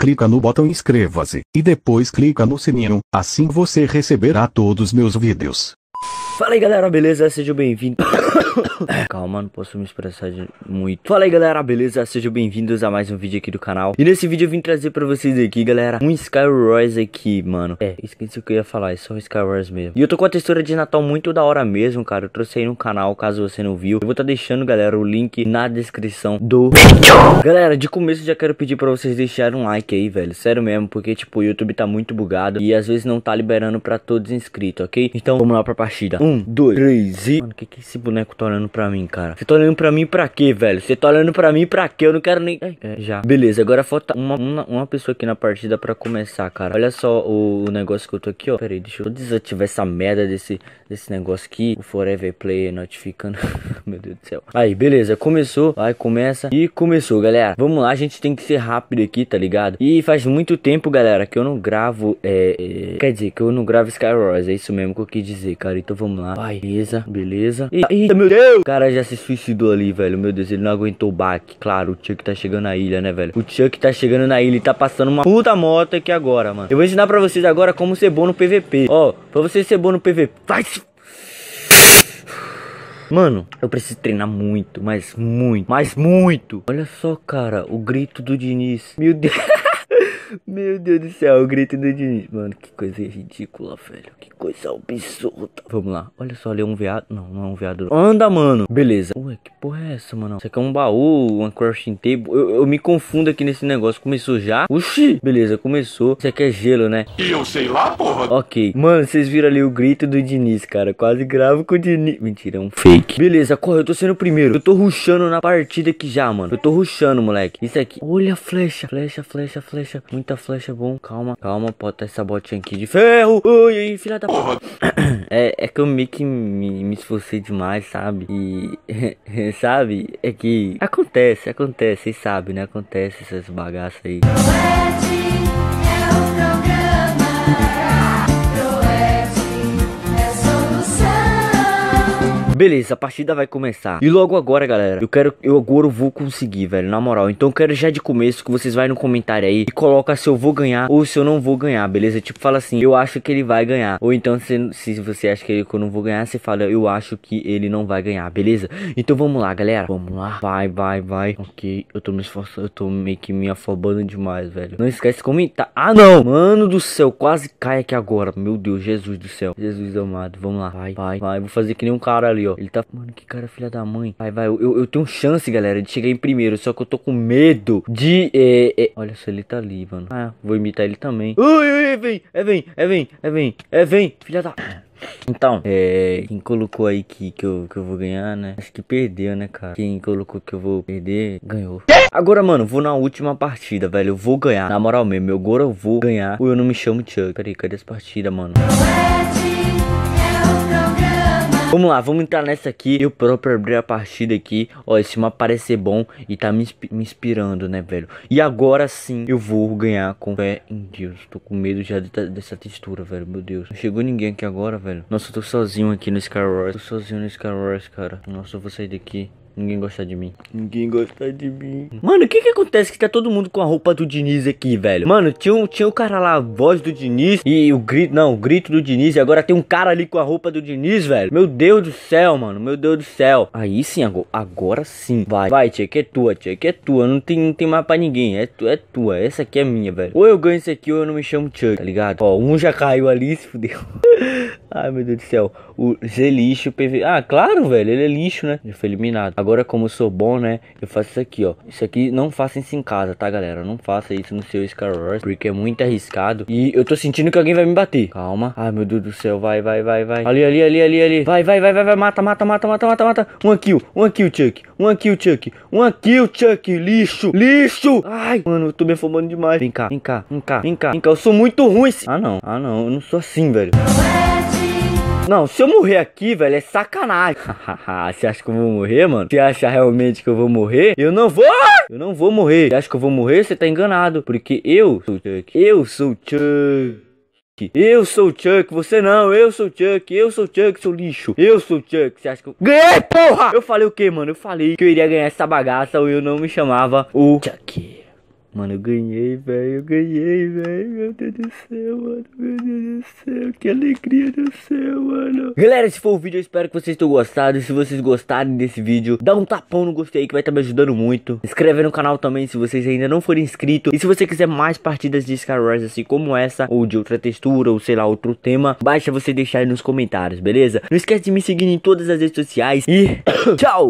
clica no botão inscreva-se, e depois clica no sininho, assim você receberá todos meus vídeos. Fala aí galera, beleza? Sejam bem-vindos. É, calma, não posso me expressar muito. Fala aí galera, beleza? Sejam bem-vindos a mais um vídeo aqui do canal. E nesse vídeo eu vim trazer pra vocês aqui, galera, um Sky aqui, mano. É, esqueci o que eu ia falar, é só um Sky mesmo. E eu tô com a textura de Natal muito da hora mesmo, cara. Eu trouxe aí no canal, caso você não viu. Eu vou tá deixando, galera, o link na descrição do vídeo. Galera, de começo já quero pedir pra vocês deixarem um like aí, velho. Sério mesmo, porque, tipo, o YouTube tá muito bugado e às vezes não tá liberando pra todos inscritos, ok? Então, vamos lá pra parte partida. Um, dois, três e. Mano, o que, que esse boneco tá olhando pra mim, cara? Você tá olhando pra mim pra quê, velho? Você tá olhando pra mim pra quê? Eu não quero nem. É, é, já. Beleza, agora falta uma, uma, uma, pessoa aqui na partida pra começar, cara. Olha só o, o, negócio que eu tô aqui, ó. Pera aí, deixa eu desativar essa merda desse, desse negócio aqui. O Forever Play notificando. Meu Deus do céu. Aí, beleza, começou. Aí começa. E começou, galera. Vamos lá, a gente tem que ser rápido aqui, tá ligado? E faz muito tempo, galera, que eu não gravo. É, é... Quer dizer, que eu não gravo Skywars. É isso mesmo que eu quis dizer, cara então vamos lá. Vai, beleza, beleza. Eita, meu Deus! O cara já se suicidou ali, velho. Meu Deus, ele não aguentou o baque. Claro, o Chuck tá chegando na ilha, né, velho? O Chuck tá chegando na ilha e tá passando uma puta moto aqui agora, mano. Eu vou ensinar pra vocês agora como ser bom no PVP. Ó, pra você ser bom no PVP, vai Mano, eu preciso treinar muito, mas muito, mas muito. Olha só, cara, o grito do Diniz. Meu Deus. Meu Deus do céu, o grito do Diniz. Mano, que coisa ridícula, velho. Que coisa absurda. Vamos lá. Olha só, ali é um veado. Não, não é um veado. Anda, mano. Beleza. Ué, que porra é essa, mano? Isso aqui é um baú, uma crafting table. Eu, eu me confundo aqui nesse negócio. Começou já? Oxi. Beleza, começou. Isso aqui é gelo, né? E eu sei lá, porra. Ok. Mano, vocês viram ali o grito do Diniz, cara. Quase gravo com o Diniz. Mentira, é um fake. Beleza, corre. Eu tô sendo o primeiro. Eu tô ruxando na partida aqui já, mano. Eu tô ruxando, moleque. Isso aqui. Olha a flecha. Flecha, flecha, flecha. Muito muita flecha bom. Calma, calma, bota essa botinha aqui de ferro. Ai, filha da porra. É, é que eu meio que me, me esforcei demais, sabe? E, sabe? É que acontece, acontece, vocês sabem, né? Acontece essas bagaças aí. Beleza, a partida vai começar. E logo agora, galera, eu quero, eu agora vou conseguir, velho, na moral. Então eu quero já de começo que vocês vai no comentário aí e coloca se eu vou ganhar ou se eu não vou ganhar, beleza? Tipo, fala assim, eu acho que ele vai ganhar. Ou então, se, se você acha que, ele, que eu não vou ganhar, você fala, eu acho que ele não vai ganhar, beleza? Então vamos lá, galera. Vamos lá. Vai, vai, vai. Ok, eu tô me esforçando, eu tô meio que me afobando demais, velho. Não esquece de comentar. Ah, não! Mano do céu, quase cai aqui agora. Meu Deus, Jesus do céu. Jesus amado, vamos lá. Vai, vai, vai. Vou fazer que nem um cara ali, ó ó. Ele tá. Mano, que cara, filha da mãe. Vai, vai. Eu, eu tenho chance, galera, de chegar em primeiro. Só que eu tô com medo de. É, é... Olha só, ele tá ali, mano. Ah, vou imitar ele também. Ui, ui, vem, é vem, é vem, é vem, é vem, filha da. Então, é, quem colocou aí que, que, eu, que eu vou ganhar, né? Acho que perdeu, né, cara? Quem colocou que eu vou perder, ganhou. Agora, mano, vou na última partida, velho. Eu vou ganhar. Na moral mesmo, agora eu vou ganhar. Ou eu não me chamo Chuck. Peraí, cadê essa partida, mano? Vamos lá, vamos entrar nessa aqui. Eu próprio abri a partida aqui. Ó, esse mapa parece ser bom e tá me, me inspirando, né, velho? E agora sim eu vou ganhar com fé em Deus. Tô com medo já de, dessa textura, velho. Meu Deus. Não chegou ninguém aqui agora, velho. Nossa, eu tô sozinho aqui no Skywars. Tô sozinho no Skywars, cara. Nossa, eu vou sair daqui. Ninguém gosta de mim. Ninguém gosta de mim. Mano, o que que acontece que tá todo mundo com a roupa do Diniz aqui, velho? Mano, tinha um, tinha um cara lá, a voz do Diniz e o grito, não, o grito do Diniz. E agora tem um cara ali com a roupa do Diniz, velho. Meu Deus do céu, mano. Meu Deus do céu. Aí sim, agora, agora sim. Vai, vai, tia, que é tua, tia, que é tua. Não tem, não tem mais pra ninguém. É, tu, é tua. Essa aqui é minha, velho. Ou eu ganho isso aqui ou eu não me chamo Chuck, tá ligado? Ó, um já caiu ali, se fudeu. Ai, meu Deus do céu. O Z lixo, PV. Ah, claro, velho. Ele é lixo, né? Ele foi eliminado. Agora, como eu sou bom, né? Eu faço isso aqui, ó. Isso aqui não faça isso em casa, tá, galera? Não faça isso no seu Scar Wars. Porque é muito arriscado. E eu tô sentindo que alguém vai me bater. Calma. Ai, meu Deus do céu. Vai, vai, vai, vai. Ali, ali, ali, ali, ali. Vai, vai, vai, vai, vai. Mata, mata, mata, mata, mata, mata. Um kill. Um kill, Chuck. Um kill, Chuck. Uma kill, Chuck. Lixo. Lixo. Ai, mano, eu tô me afobando demais. Vem cá, vem cá, vem cá, vem cá. Vem cá. Eu sou muito ruim. Ah, não. Ah, não. Eu não sou assim, velho. Não, se eu morrer aqui, velho, é sacanagem. Você acha que eu vou morrer, mano? Você acha realmente que eu vou morrer? Eu não vou! Eu não vou morrer. Você acha que eu vou morrer? Você tá enganado. Porque eu sou Chuck. Eu sou Chuck. Eu sou o Chuck, você não, eu sou o Chuck, eu sou o Chuck, seu lixo. Eu sou o Chuck, você acha que eu. Ganhei, porra! Eu falei o quê, mano? Eu falei que eu iria ganhar essa bagaça ou eu não me chamava o Chuck. Mano, eu ganhei, velho. Eu ganhei, velho. Meu Deus do céu, mano. Meu Deus do céu. Que alegria do céu, mano. Galera, esse foi o vídeo. Eu espero que vocês tenham gostado. se vocês gostarem desse vídeo, dá um tapão no gostei que vai estar tá me ajudando muito. Inscreve no canal também se vocês ainda não forem inscritos. E se você quiser mais partidas de Wars assim como essa, ou de outra textura, ou sei lá, outro tema, baixa você deixar aí nos comentários, beleza? Não esquece de me seguir em todas as redes sociais. E tchau!